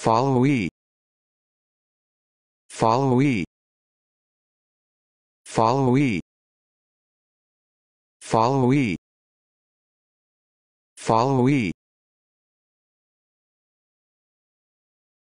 Follow Follow Follow followee Follow followee Follow followee